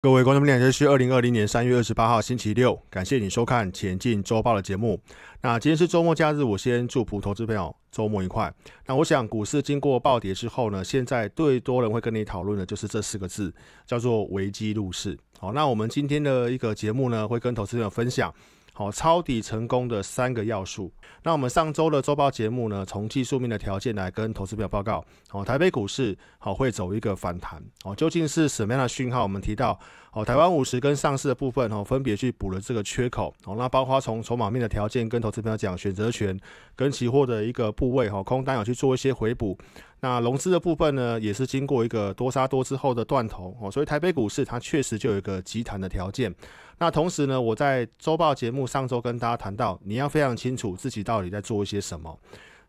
各位观众朋友们，今天是二零二零年三月二十八号星期六，感谢你收看前进周报的节目。那今天是周末假日，我先祝普投资朋友周末愉快。那我想股市经过暴跌之后呢，现在最多人会跟你讨论的就是这四个字，叫做危机入市。好，那我们今天的一个节目呢，会跟投资朋友分享。好，抄底成功的三个要素。那我们上周的周报节目呢，从技术面的条件来跟投资朋友报告。好，台北股市好会走一个反弹。哦，究竟是什么样的讯号？我们提到，哦，台湾五十跟上市的部分，哦，分别去补了这个缺口。哦，那包括从筹码面的条件跟投资朋友讲选择权跟期货的一个部位，哦，空单有去做一些回补。那融资的部分呢，也是经过一个多杀多之后的断头哦，所以台北股市它确实就有一个急弹的条件。那同时呢，我在周报节目上周跟大家谈到，你要非常清楚自己到底在做一些什么，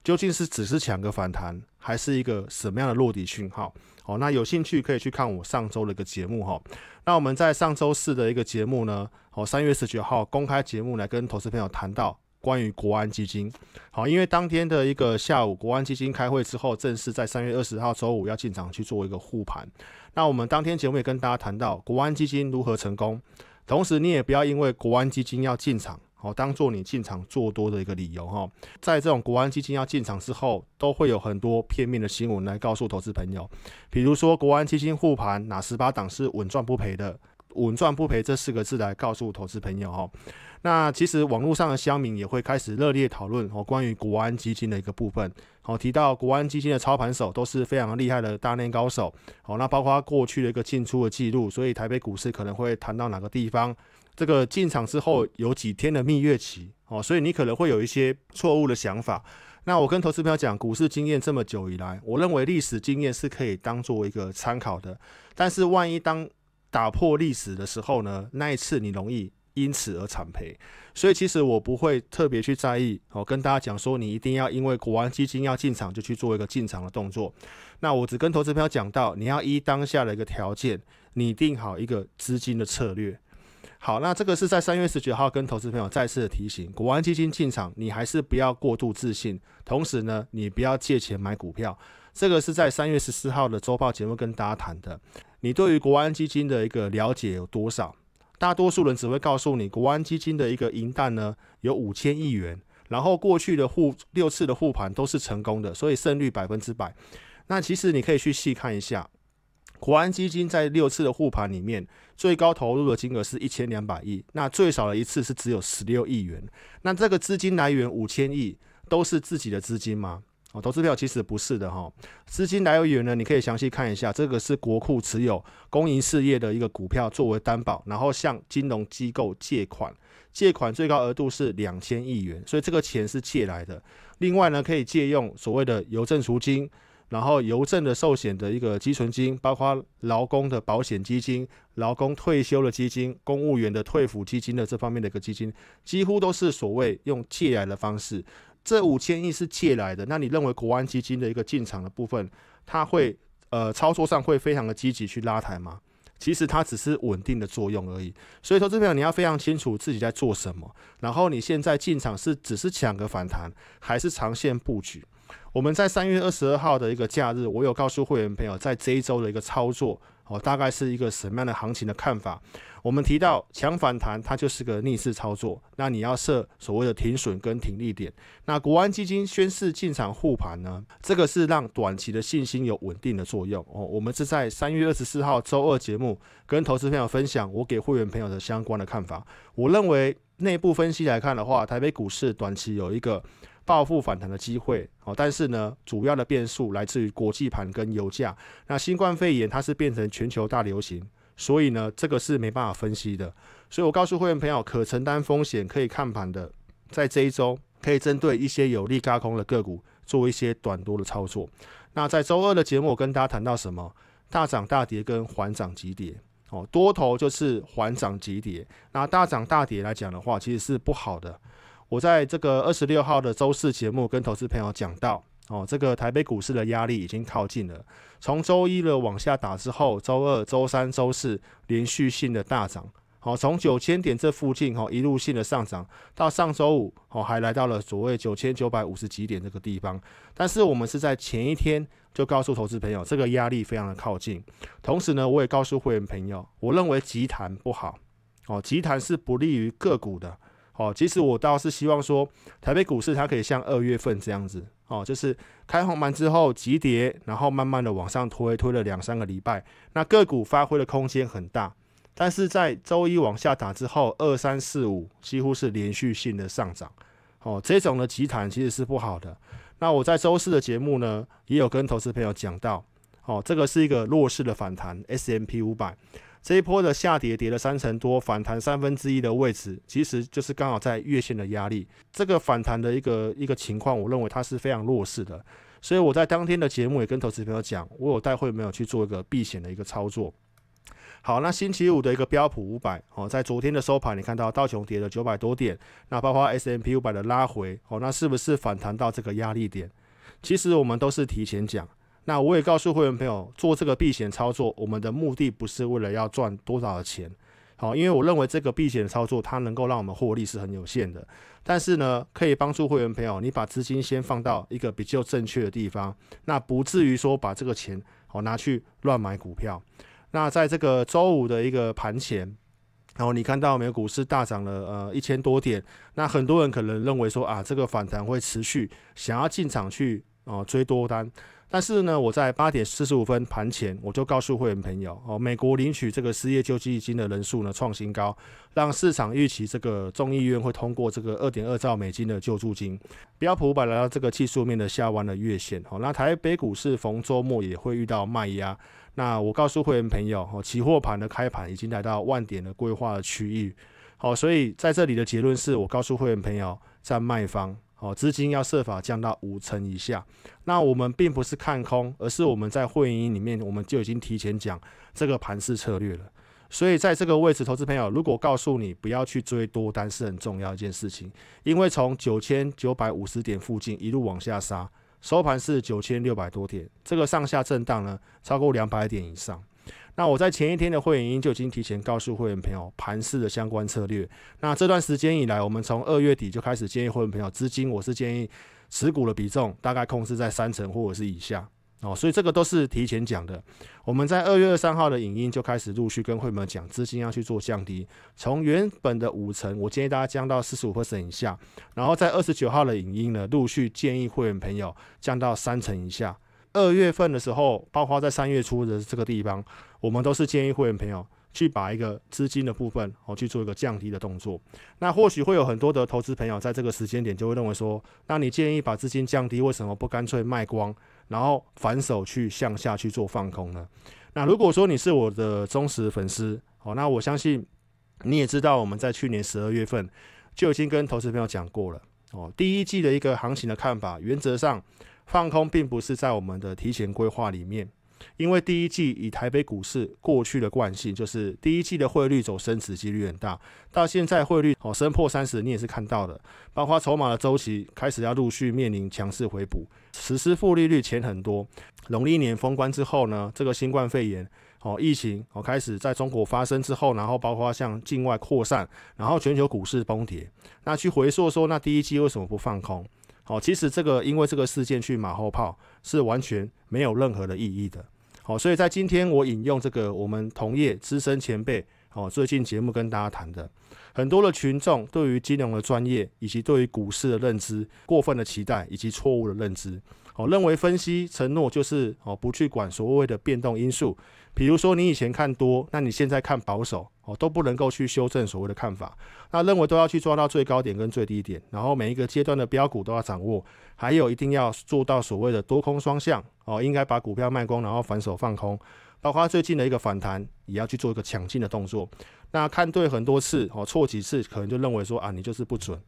究竟是只是抢个反弹，还是一个什么样的落底讯号？哦，那有兴趣可以去看我上周的一个节目哈。那我们在上周四的一个节目呢，哦三月十九号公开节目来跟投资朋友谈到。关于国安基金，好，因为当天的一个下午，国安基金开会之后，正式在三月二十号周五要进场去做一个护盘。那我们当天节目也跟大家谈到国安基金如何成功，同时你也不要因为国安基金要进场，好，当做你进场做多的一个理由哈。在这种国安基金要进场之后，都会有很多片面的新闻来告诉投资朋友，比如说国安基金护盘哪十八档是稳赚不赔的，稳赚不赔这四个字来告诉投资朋友哦。那其实网络上的乡民也会开始热烈讨论哦，关于国安基金的一个部分，好提到国安基金的操盘手都是非常厉害的大内高手，好那包括过去的一个进出的记录，所以台北股市可能会谈到哪个地方，这个进场之后有几天的蜜月期，哦，所以你可能会有一些错误的想法。那我跟投资朋友讲，股市经验这么久以来，我认为历史经验是可以当做一个参考的，但是万一当打破历史的时候呢？那一次你容易。因此而惨赔，所以其实我不会特别去在意。我跟大家讲说，你一定要因为国安基金要进场就去做一个进场的动作。那我只跟投资朋友讲到，你要依当下的一个条件拟定好一个资金的策略。好，那这个是在三月十九号跟投资朋友再次的提醒，国安基金进场，你还是不要过度自信。同时呢，你不要借钱买股票。这个是在三月十四号的周报节目跟大家谈的。你对于国安基金的一个了解有多少？大多数人只会告诉你，国安基金的一个银弹呢有五千亿元，然后过去的护六次的护盘都是成功的，所以胜率百分之百。那其实你可以去细看一下，国安基金在六次的护盘里面，最高投入的金额是一千两百亿，那最少的一次是只有十六亿元。那这个资金来源五千亿都是自己的资金吗？哦，投资票其实不是的哈，资金来源呢，你可以详细看一下，这个是国库持有公营事业的一个股票作为担保，然后向金融机构借款，借款最高额度是两千亿元，所以这个钱是借来的。另外呢，可以借用所谓的邮政赎金，然后邮政的寿险的一个积存金，包括劳工的保险基金、劳工退休的基金、公务员的退抚基金的这方面的一个基金，几乎都是所谓用借来的方式。这五千亿是借来的，那你认为国安基金的一个进场的部分，它会呃操作上会非常的积极去拉抬吗？其实它只是稳定的作用而已。所以投这朋友你要非常清楚自己在做什么，然后你现在进场是只是抢个反弹，还是长线布局？我们在三月二十二号的一个假日，我有告诉会员朋友，在这一周的一个操作。哦，大概是一个什么样的行情的看法？我们提到强反弹，它就是个逆势操作。那你要设所谓的停损跟停利点。那国安基金宣誓进场护盘呢，这个是让短期的信心有稳定的作用。哦，我们是在三月二十四号周二节目跟投资朋友分享，我给会员朋友的相关的看法。我认为内部分析来看的话，台北股市短期有一个。报复反弹的机会哦，但是呢，主要的变数来自于国际盘跟油价。那新冠肺炎它是变成全球大流行，所以呢，这个是没办法分析的。所以我告诉会员朋友，可承担风险可以看盘的，在这一周可以针对一些有利高空的个股做一些短多的操作。那在周二的节目，我跟大家谈到什么大涨大跌跟缓涨急跌哦，多头就是缓涨急跌。那大涨大跌来讲的话，其实是不好的。我在这个二十六号的周四节目跟投资朋友讲到，哦，这个台北股市的压力已经靠近了。从周一的往下打之后，周二、周三、周四连续性的大涨，好，从九千点这附近，哦，一路性的上涨，到上周五，哦，还来到了所谓九千九百五十几点这个地方。但是我们是在前一天就告诉投资朋友，这个压力非常的靠近。同时呢，我也告诉会员朋友，我认为集团不好，哦，集团是不利于个股的。哦，其实我倒是希望说，台北股市它可以像二月份这样子，哦，就是开红盘之后急跌，然后慢慢的往上推，推了两三个礼拜，那个股发挥的空间很大，但是在周一往下打之后，二三四五几乎是连续性的上涨，哦，这种的急弹其实是不好的。那我在周四的节目呢，也有跟投资朋友讲到，哦，这个是一个弱势的反弹，S M P 五百。这一波的下跌跌了三成多，反弹三分之一的位置，其实就是刚好在月线的压力。这个反弹的一个一个情况，我认为它是非常弱势的。所以我在当天的节目也跟投资朋友讲，我有待会没有去做一个避险的一个操作。好，那星期五的一个标普五百哦，在昨天的收盘你看到道琼跌了九百多点，那包括 S M P 五百的拉回哦，那是不是反弹到这个压力点？其实我们都是提前讲。那我也告诉会员朋友，做这个避险操作，我们的目的不是为了要赚多少的钱，好，因为我认为这个避险操作它能够让我们获利是很有限的，但是呢，可以帮助会员朋友，你把资金先放到一个比较正确的地方，那不至于说把这个钱哦拿去乱买股票。那在这个周五的一个盘前，然后你看到美股是大涨了呃一千多点，那很多人可能认为说啊这个反弹会持续，想要进场去哦追多单。但是呢，我在八点四十五分盘前，我就告诉会员朋友，哦，美国领取这个失业救济金的人数呢创新高，让市场预期这个众议院会通过这个二点二兆美金的救助金。标普五百来到这个技术面的下弯的月线，好，那台北股市逢周末也会遇到卖压。那我告诉会员朋友，哦，期货盘的开盘已经来到万点的规划区域，好，所以在这里的结论是，我告诉会员朋友，在卖方。哦，资金要设法降到五成以下。那我们并不是看空，而是我们在会议里面我们就已经提前讲这个盘势策略了。所以在这个位置，投资朋友如果告诉你不要去追多单，是很重要一件事情。因为从九千九百五十点附近一路往下杀，收盘是九千六百多点，这个上下震荡呢超过两百点以上。那我在前一天的会员营就已经提前告诉会员朋友盘市的相关策略。那这段时间以来，我们从二月底就开始建议会员朋友资金，我是建议持股的比重大概控制在三成或者是以下哦。所以这个都是提前讲的。我们在二月二三号的影音就开始陆续跟会员讲资金要去做降低，从原本的五成，我建议大家降到四十五 percent 以下。然后在二十九号的影音呢，陆续建议会员朋友降到三成以下。二月份的时候，包括在三月初的这个地方。我们都是建议会员朋友去把一个资金的部分哦去做一个降低的动作。那或许会有很多的投资朋友在这个时间点就会认为说，那你建议把资金降低，为什么不干脆卖光，然后反手去向下去做放空呢？那如果说你是我的忠实粉丝哦，那我相信你也知道，我们在去年十二月份就已经跟投资朋友讲过了哦，第一季的一个行情的看法，原则上放空并不是在我们的提前规划里面。因为第一季以台北股市过去的惯性，就是第一季的汇率走升值几率很大。到现在汇率哦升破三十，你也是看到的。包括筹码的周期开始要陆续面临强势回补，实施负利率前很多。农历年封关之后呢，这个新冠肺炎哦疫情哦开始在中国发生之后，然后包括向境外扩散，然后全球股市崩跌。那去回溯说，那第一季为什么不放空？哦，其实这个因为这个事件去马后炮是完全没有任何的意义的。好，所以在今天我引用这个我们同业资深前辈哦，最近节目跟大家谈的，很多的群众对于金融的专业以及对于股市的认知，过分的期待以及错误的认知，哦，认为分析承诺就是哦，不去管所谓的变动因素。比如说你以前看多，那你现在看保守哦，都不能够去修正所谓的看法。那认为都要去抓到最高点跟最低点，然后每一个阶段的标股都要掌握，还有一定要做到所谓的多空双向哦，应该把股票卖光，然后反手放空，包括最近的一个反弹，也要去做一个抢进的动作。那看对很多次哦，错几次可能就认为说啊，你就是不准。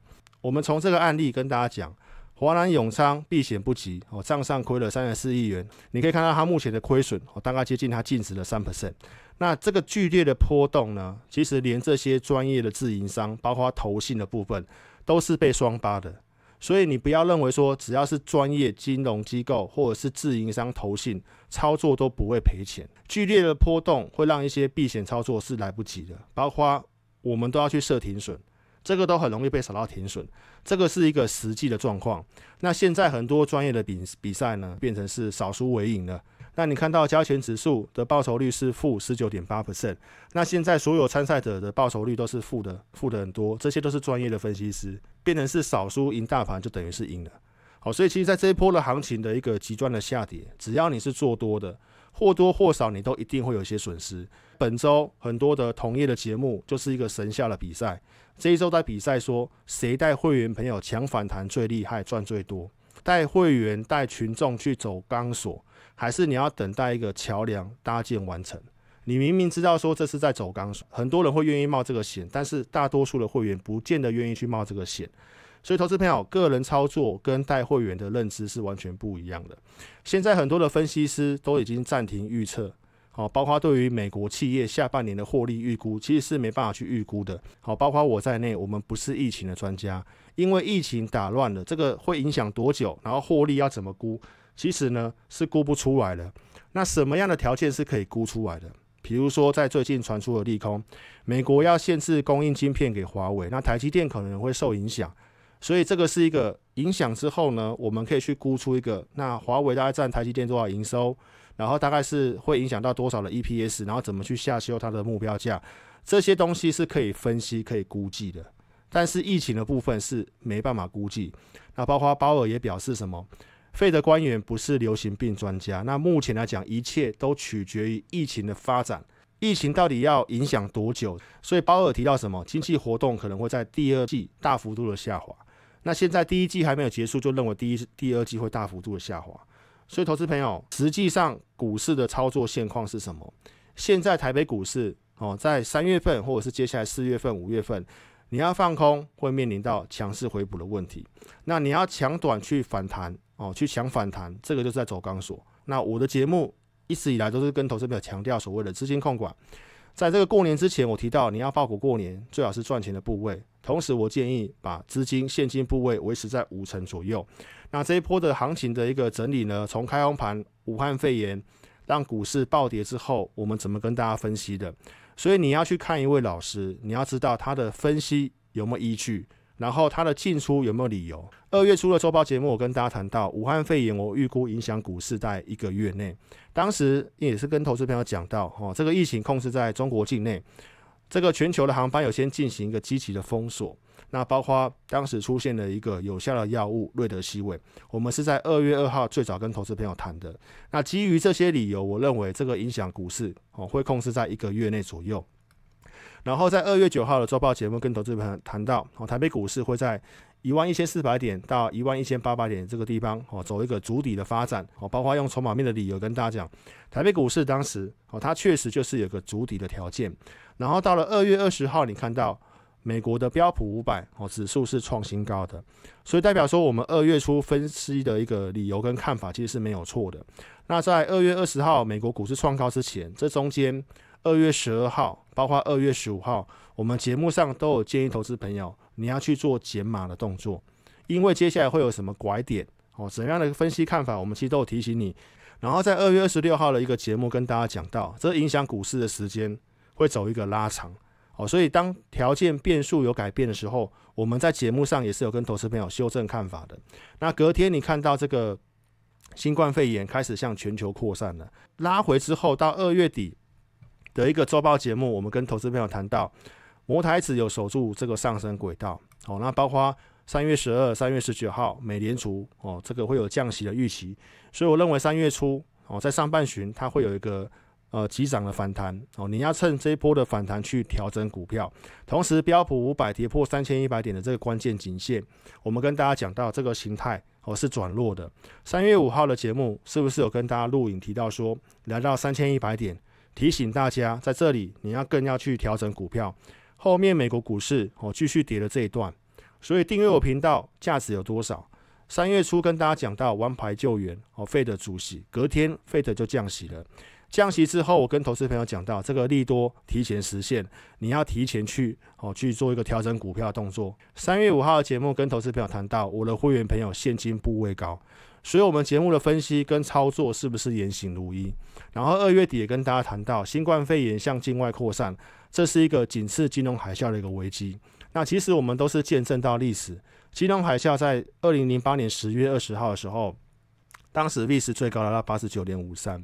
我们从这个案例跟大家讲。华南永昌避险不及，哦，账上亏了三十四亿元。你可以看到，它目前的亏损，哦，大概接近它净值的三 percent。那这个剧烈的波动呢，其实连这些专业的自营商，包括投信的部分，都是被双八的。所以你不要认为说，只要是专业金融机构或者是自营商投信操作都不会赔钱。剧烈的波动会让一些避险操作是来不及的，包括我们都要去设停损。这个都很容易被扫到停损，这个是一个实际的状况。那现在很多专业的比比赛呢，变成是少输为赢了。那你看到加权指数的报酬率是负十九点八 percent，那现在所有参赛者的报酬率都是负的，负的很多。这些都是专业的分析师，变成是少输赢大盘就等于是赢了。好，所以其实，在这一波的行情的一个极端的下跌，只要你是做多的。或多或少，你都一定会有一些损失。本周很多的同业的节目就是一个神下的比赛。这一周在比赛，说谁带会员朋友抢反弹最厉害，赚最多。带会员带群众去走钢索，还是你要等待一个桥梁搭建完成？你明明知道说这是在走钢索，很多人会愿意冒这个险，但是大多数的会员不见得愿意去冒这个险。所以，投资朋友个人操作跟带会员的认知是完全不一样的。现在很多的分析师都已经暂停预测，好，包括对于美国企业下半年的获利预估，其实是没办法去预估的。好，包括我在内，我们不是疫情的专家，因为疫情打乱了这个会影响多久，然后获利要怎么估，其实呢是估不出来的。那什么样的条件是可以估出来的？比如说在最近传出的利空，美国要限制供应晶片给华为，那台积电可能会受影响。所以这个是一个影响之后呢，我们可以去估出一个，那华为大概占台积电多少营收，然后大概是会影响到多少的 EPS，然后怎么去下修它的目标价，这些东西是可以分析、可以估计的。但是疫情的部分是没办法估计。那包括鲍尔也表示什么，费德官员不是流行病专家。那目前来讲，一切都取决于疫情的发展，疫情到底要影响多久？所以鲍尔提到什么，经济活动可能会在第二季大幅度的下滑。那现在第一季还没有结束，就认为第一第二季会大幅度的下滑，所以投资朋友，实际上股市的操作现况是什么？现在台北股市哦，在三月份或者是接下来四月份、五月份，你要放空会面临到强势回补的问题，那你要抢短去反弹哦，去抢反弹，这个就是在走钢索。那我的节目一直以来都是跟投资朋友强调所谓的资金控管。在这个过年之前，我提到你要报复过年，最好是赚钱的部位。同时，我建议把资金现金部位维持在五成左右。那这一波的行情的一个整理呢？从开盘武汉肺炎让股市暴跌之后，我们怎么跟大家分析的？所以你要去看一位老师，你要知道他的分析有没有依据。然后它的进出有没有理由？二月初的周报节目，我跟大家谈到武汉肺炎，我预估影响股市在一个月内。当时也是跟投资朋友讲到，哦，这个疫情控制在中国境内，这个全球的航班有先进行一个积极的封锁。那包括当时出现的一个有效的药物瑞德西韦，我们是在二月二号最早跟投资朋友谈的。那基于这些理由，我认为这个影响股市哦，会控制在一个月内左右。然后在二月九号的周报节目跟投资朋友谈到，哦，台北股市会在一万一千四百点到一万一千八百点这个地方，哦，走一个主底的发展，哦，包括用筹码面的理由跟大家讲，台北股市当时，哦，它确实就是有个主底的条件。然后到了二月二十号，你看到美国的标普五百，哦，指数是创新高的，所以代表说我们二月初分析的一个理由跟看法其实是没有错的。那在二月二十号美国股市创高之前，这中间二月十二号。包括二月十五号，我们节目上都有建议投资朋友，你要去做减码的动作，因为接下来会有什么拐点？哦，怎样的分析看法，我们其实都有提醒你。然后在二月二十六号的一个节目跟大家讲到，这影响股市的时间会走一个拉长。哦，所以当条件变数有改变的时候，我们在节目上也是有跟投资朋友修正看法的。那隔天你看到这个新冠肺炎开始向全球扩散了，拉回之后到二月底。的一个周报节目，我们跟投资朋友谈到，摩台子有守住这个上升轨道，哦，那包括三月十二、三月十九号，美联储哦，这个会有降息的预期，所以我认为三月初哦，在上半旬它会有一个呃急涨的反弹，哦，你要趁这一波的反弹去调整股票，同时标普五百跌破三千一百点的这个关键颈线，我们跟大家讲到这个形态哦是转弱的，三月五号的节目是不是有跟大家录影提到说，来到三千一百点？提醒大家，在这里你要更要去调整股票。后面美国股市哦继续跌的这一段，所以订阅我频道价值有多少？三月初跟大家讲到王牌救援哦，费德主席隔天费德就降息了。降息之后，我跟投资朋友讲到这个利多提前实现，你要提前去哦去做一个调整股票动作。三月五号的节目跟投资朋友谈到，我的会员朋友现金部位高。所以我们节目的分析跟操作是不是言行如一？然后二月底也跟大家谈到，新冠肺炎向境外扩散，这是一个仅次金融海啸的一个危机。那其实我们都是见证到历史，金融海啸在二零零八年十月二十号的时候，当时历史最高达到八十九点五三。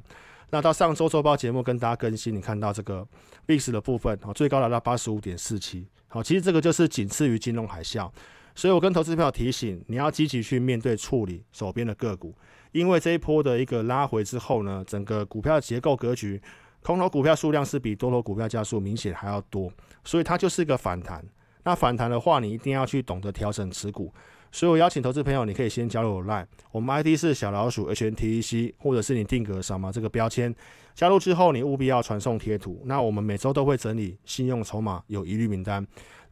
那到上周周报节目跟大家更新，你看到这个 VIX 的部分，哦，最高达到八十五点四七。好，其实这个就是仅次于金融海啸。所以我跟投资朋友提醒，你要积极去面对处理手边的个股，因为这一波的一个拉回之后呢，整个股票结构格局，空头股票数量是比多头股票加速明显还要多，所以它就是个反弹。那反弹的话，你一定要去懂得调整持股。所以我邀请投资朋友，你可以先加入我 Line，我们 ID 是小老鼠 HNTEC，或者是你定格什么这个标签，加入之后你务必要传送贴图。那我们每周都会整理信用筹码有疑虑名单。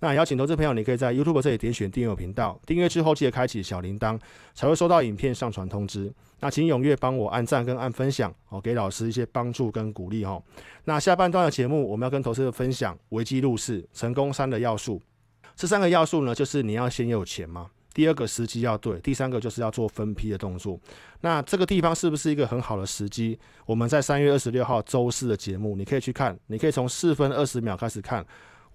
那邀请投资朋友，你可以在 YouTube 这里点选订阅频道，订阅之后记得开启小铃铛，才会收到影片上传通知。那请踊跃帮我按赞跟按分享哦，给老师一些帮助跟鼓励哦。那下半段的节目，我们要跟投资的分享危机入市成功三的要素。这三个要素呢，就是你要先有钱嘛，第二个时机要对，第三个就是要做分批的动作。那这个地方是不是一个很好的时机？我们在三月二十六号周四的节目，你可以去看，你可以从四分二十秒开始看。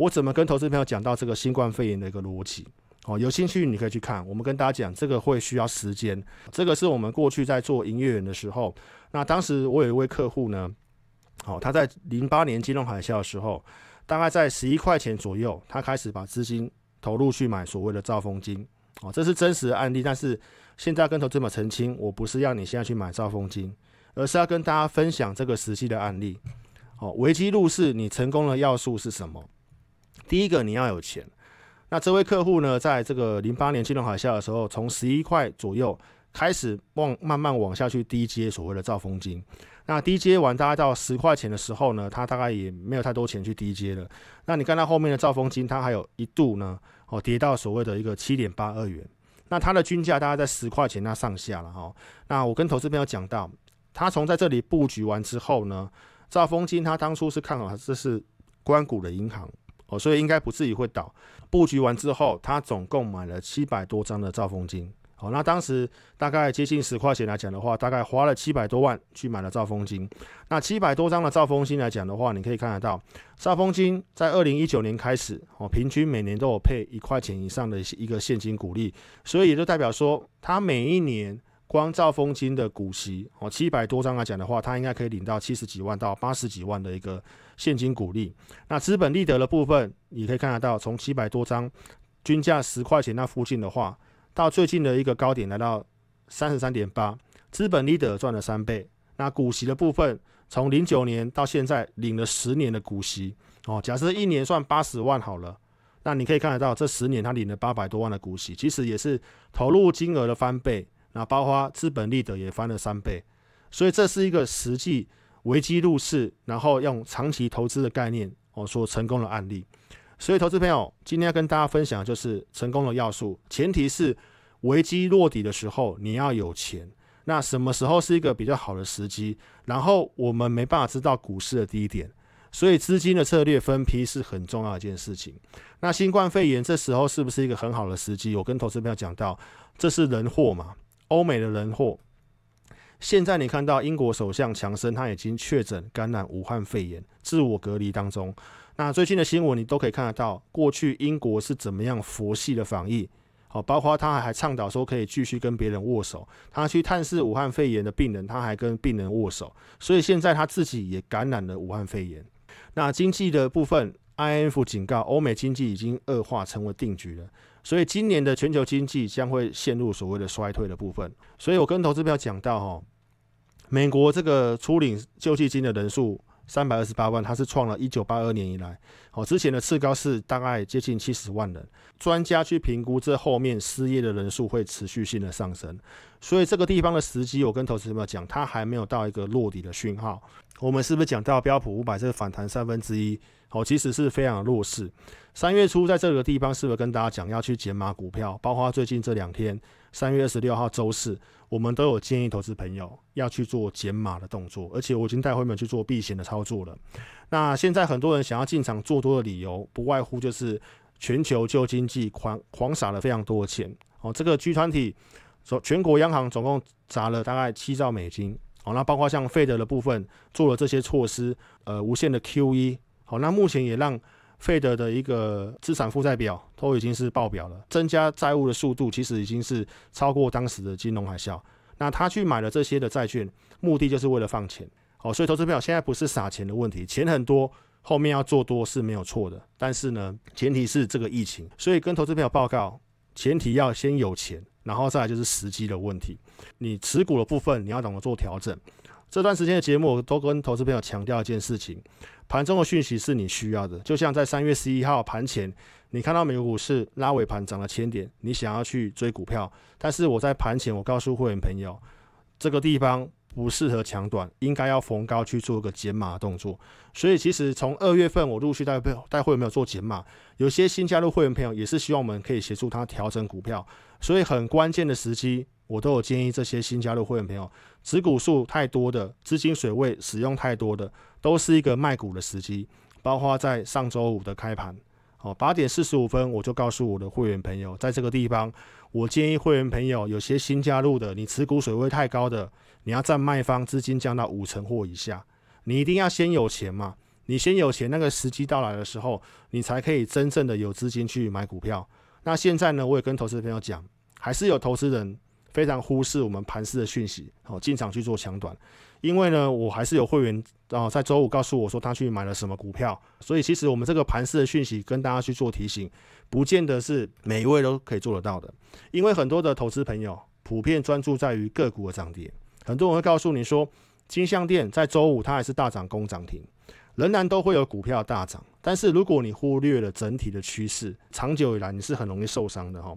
我怎么跟投资朋友讲到这个新冠肺炎的一个逻辑？哦，有兴趣你可以去看。我们跟大家讲，这个会需要时间。这个是我们过去在做营业员的时候，那当时我有一位客户呢，好，他在零八年金融海啸的时候，大概在十一块钱左右，他开始把资金投入去买所谓的造风金。哦，这是真实的案例。但是现在跟投资朋友澄清，我不是要你现在去买造风金，而是要跟大家分享这个实际的案例。哦，危机入市你成功的要素是什么？第一个你要有钱，那这位客户呢，在这个零八年金融海啸的时候，从十一块左右开始往慢慢往下去低阶所谓的造风金，那低阶完大概到十块钱的时候呢，他大概也没有太多钱去低阶了。那你看到后面的造风金，它还有一度呢哦跌到所谓的一个七点八二元，那它的均价大概在十块钱那上下了哈。那我跟投资朋友讲到，他从在这里布局完之后呢，造风金他当初是看好，这是关谷的银行。哦，所以应该不至于会倒。布局完之后，他总共买了七百多张的兆丰金。哦，那当时大概接近十块钱来讲的话，大概花了七百多万去买了兆丰金。那七百多张的兆丰金来讲的话，你可以看得到，兆丰金在二零一九年开始，哦，平均每年都有配一块钱以上的一个现金股利，所以也就代表说，它每一年。光兆丰金的股息哦，七百多张来讲的话，他应该可以领到七十几万到八十几万的一个现金股利。那资本利得的部分，你可以看得到，从七百多张均价十块钱那附近的话，到最近的一个高点来到三十三点八，资本利得赚了三倍。那股息的部分，从零九年到现在领了十年的股息哦，假设一年算八十万好了，那你可以看得到，这十年他领了八百多万的股息，其实也是投入金额的翻倍。那包括资本利得也翻了三倍，所以这是一个实际危机入市，然后用长期投资的概念哦所成功的案例。所以投资朋友今天要跟大家分享的就是成功的要素，前提是危机落底的时候你要有钱。那什么时候是一个比较好的时机？然后我们没办法知道股市的低点，所以资金的策略分批是很重要一件事情。那新冠肺炎这时候是不是一个很好的时机？我跟投资朋友讲到，这是人祸嘛。欧美的人祸，现在你看到英国首相强生他已经确诊感染武汉肺炎，自我隔离当中。那最新的新闻你都可以看得到，过去英国是怎么样佛系的防疫，好，包括他还倡导说可以继续跟别人握手，他去探视武汉肺炎的病人，他还跟病人握手，所以现在他自己也感染了武汉肺炎。那经济的部分，IMF 警告，欧美经济已经恶化成为定局了。所以今年的全球经济将会陷入所谓的衰退的部分。所以我跟投资标讲到，哈，美国这个初领救济金的人数。三百二十八万，它是创了一九八二年以来，好之前的次高是大概接近七十万人。专家去评估，这后面失业的人数会持续性的上升，所以这个地方的时机，我跟投资朋友讲，它还没有到一个落底的讯号。我们是不是讲到标普五百这个反弹三分之一？好，其实是非常弱势。三月初在这个地方，是不是跟大家讲要去减码股票？包括最近这两天，三月二十六号周四。我们都有建议投资朋友要去做减码的动作，而且我已经带会员去做避险的操作了。那现在很多人想要进场做多的理由，不外乎就是全球旧经济狂狂撒了非常多的钱，哦，这个 G 团体总全国央行总共砸了大概七兆美金，哦，那包括像费德的部分做了这些措施，呃，无限的 QE，好，那目前也让。费德的一个资产负债表都已经是爆表了，增加债务的速度其实已经是超过当时的金融海啸。那他去买了这些的债券，目的就是为了放钱。哦，所以投资朋友现在不是撒钱的问题，钱很多，后面要做多是没有错的。但是呢，前提是这个疫情。所以跟投资朋友报告，前提要先有钱，然后再来就是时机的问题。你持股的部分，你要懂得做调整。这段时间的节目，我都跟投资朋友强调一件事情：盘中的讯息是你需要的。就像在三月十一号盘前，你看到美股是拉尾盘涨了千点，你想要去追股票，但是我在盘前我告诉会员朋友，这个地方不适合抢短，应该要逢高去做一个减码动作。所以，其实从二月份我陆续带带 会员没有做减码，有些新加入会员朋友也是希望我们可以协助他调整股票。所以，很关键的时期。我都有建议这些新加入会员朋友，持股数太多的，资金水位使用太多的，都是一个卖股的时机。包括在上周五的开盘，哦，八点四十五分，我就告诉我的会员朋友，在这个地方，我建议会员朋友，有些新加入的，你持股水位太高的，你要占卖方资金降到五成或以下。你一定要先有钱嘛，你先有钱，那个时机到来的时候，你才可以真正的有资金去买股票。那现在呢，我也跟投资朋友讲，还是有投资人。非常忽视我们盘市的讯息，哦，进场去做强短，因为呢，我还是有会员哦，在周五告诉我说他去买了什么股票，所以其实我们这个盘市的讯息跟大家去做提醒，不见得是每一位都可以做得到的，因为很多的投资朋友普遍专注在于个股的涨跌，很多人会告诉你说金项店在周五它还是大涨攻涨停，仍然都会有股票大涨，但是如果你忽略了整体的趋势，长久以来你是很容易受伤的哈。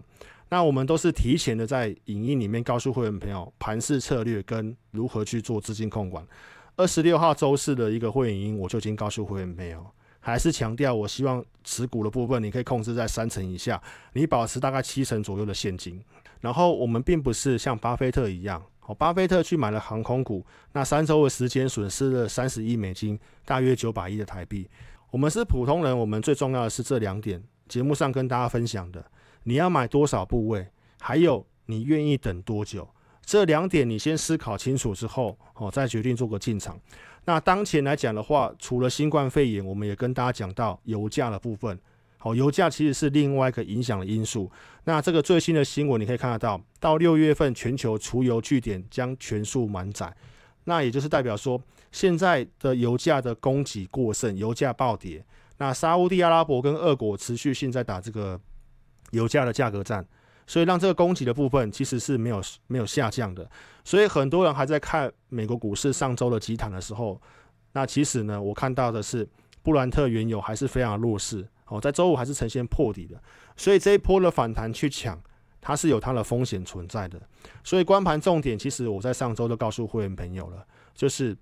那我们都是提前的在影音里面告诉会员朋友盘势策略跟如何去做资金控管。二十六号周四的一个会影音，我就已经告诉会员朋友，还是强调，我希望持股的部分你可以控制在三成以下，你保持大概七成左右的现金。然后我们并不是像巴菲特一样，哦，巴菲特去买了航空股，那三周的时间损失了三十亿美金，大约九百亿的台币。我们是普通人，我们最重要的是这两点，节目上跟大家分享的。你要买多少部位？还有你愿意等多久？这两点你先思考清楚之后哦，再决定做个进场。那当前来讲的话，除了新冠肺炎，我们也跟大家讲到油价的部分。好，油价其实是另外一个影响因素。那这个最新的新闻你可以看得到，到六月份全球除油据点将全数满载，那也就是代表说现在的油价的供给过剩，油价暴跌。那沙地阿拉伯跟俄国持续性在打这个。油价的价格战，所以让这个供给的部分其实是没有没有下降的，所以很多人还在看美国股市上周的急弹的时候，那其实呢，我看到的是布兰特原油还是非常弱势哦，在周五还是呈现破底的，所以这一波的反弹去抢，它是有它的风险存在的，所以光盘重点其实我在上周就告诉会员朋友了，就是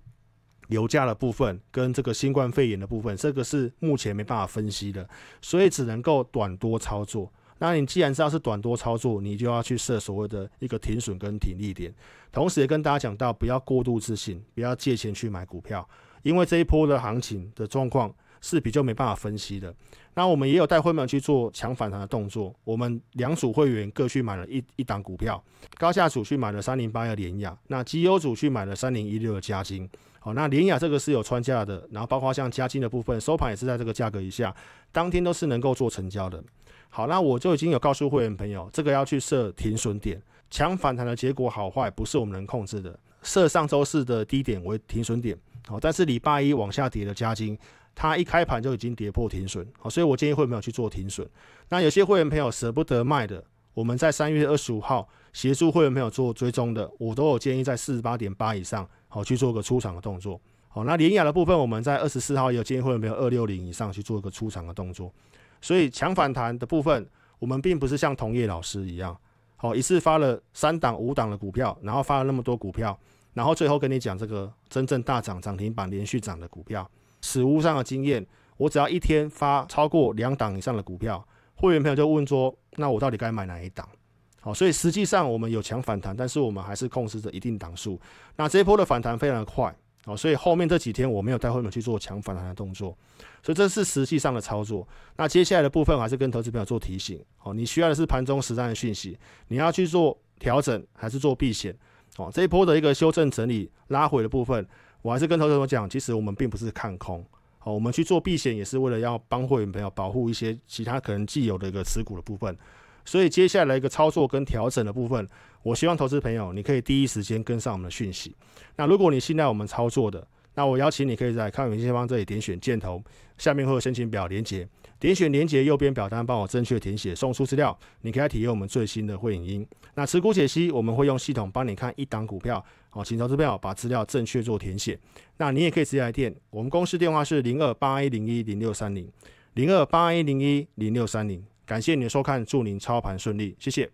油价的部分跟这个新冠肺炎的部分，这个是目前没办法分析的，所以只能够短多操作。那你既然知道是短多操作，你就要去设所谓的一个停损跟停利点，同时也跟大家讲到，不要过度自信，不要借钱去买股票，因为这一波的行情的状况是比较没办法分析的。那我们也有带会员去做抢反弹的动作，我们两组会员各去买了一一档股票，高价组去买了三零八的联雅，那绩优组去买了三零一六的嘉金。好，那联雅这个是有穿价的，然后包括像嘉金的部分，收盘也是在这个价格以下，当天都是能够做成交的。好，那我就已经有告诉会员朋友，这个要去设停损点，强反弹的结果好坏不是我们能控制的。设上周四的低点为停损点，好，但是礼拜一往下跌的加金，它一开盘就已经跌破停损，好，所以我建议会员朋友去做停损。那有些会员朋友舍不得卖的，我们在三月二十五号协助会员朋友做追踪的，我都有建议在四十八点八以上，好去做个出场的动作。好，那联雅的部分，我们在二十四号也有建议会员朋友二六零以上去做一个出场的动作。所以强反弹的部分，我们并不是像同业老师一样，好一次发了三档、五档的股票，然后发了那么多股票，然后最后跟你讲这个真正大涨、涨停板连续涨的股票。史无上的经验，我只要一天发超过两档以上的股票，会员朋友就问说，那我到底该买哪一档？好，所以实际上我们有强反弹，但是我们还是控制着一定档数。那这一波的反弹非常的快。哦，所以后面这几天我没有带会员去做强反弹的动作，所以这是实际上的操作。那接下来的部分还是跟投资朋友做提醒。哦，你需要的是盘中实战的讯息，你要去做调整还是做避险？哦，这一波的一个修正整理拉回的部分，我还是跟投资朋友讲，其实我们并不是看空。哦，我们去做避险也是为了要帮会员朋友保护一些其他可能既有的一个持股的部分。所以接下来一个操作跟调整的部分，我希望投资朋友你可以第一时间跟上我们的讯息。那如果你信赖我们操作的，那我邀请你可以在康永信方这里点选箭头，下面会有申请表连接，点选连接右边表单，帮我正确填写送出资料。你可以体验我们最新的会影音。那持股解析我们会用系统帮你看一档股票，好，请投资朋友把资料正确做填写。那你也可以直接来电，我们公司电话是零二八一零一零六三零，零二八一零一零六三零。感谢您的收看，祝您操盘顺利，谢谢。